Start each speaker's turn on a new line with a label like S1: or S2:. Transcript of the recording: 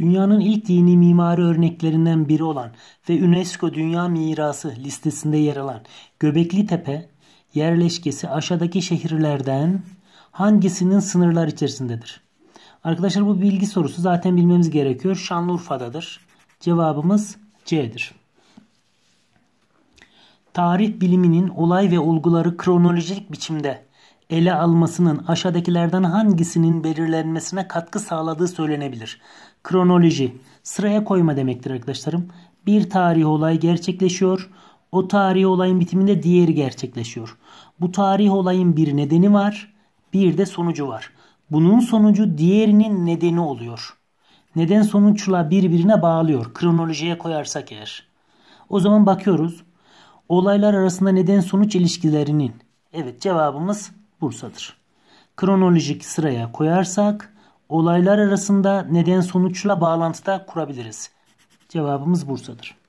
S1: Dünyanın ilk dini mimari örneklerinden biri olan ve UNESCO Dünya Mirası listesinde yer alan Göbekli Tepe yerleşkesi aşağıdaki şehirlerden hangisinin sınırlar içerisindedir? Arkadaşlar bu bilgi sorusu zaten bilmemiz gerekiyor. Şanlıurfa'dadır. Cevabımız C'dir. Tarih biliminin olay ve olguları kronolojik biçimde ele almasının aşağıdakilerden hangisinin belirlenmesine katkı sağladığı söylenebilir. Kronoloji sıraya koyma demektir arkadaşlarım. Bir tarih olay gerçekleşiyor. O tarih olayın bitiminde diğeri gerçekleşiyor. Bu tarih olayın bir nedeni var, bir de sonucu var. Bunun sonucu diğerinin nedeni oluyor. Neden sonuçla birbirine bağlıyor kronolojiye koyarsak eğer. O zaman bakıyoruz. Olaylar arasında neden sonuç ilişkilerinin. Evet cevabımız Bursa'dır. Kronolojik sıraya koyarsak olaylar arasında neden sonuçla bağlantıda kurabiliriz. Cevabımız Bursa'dır.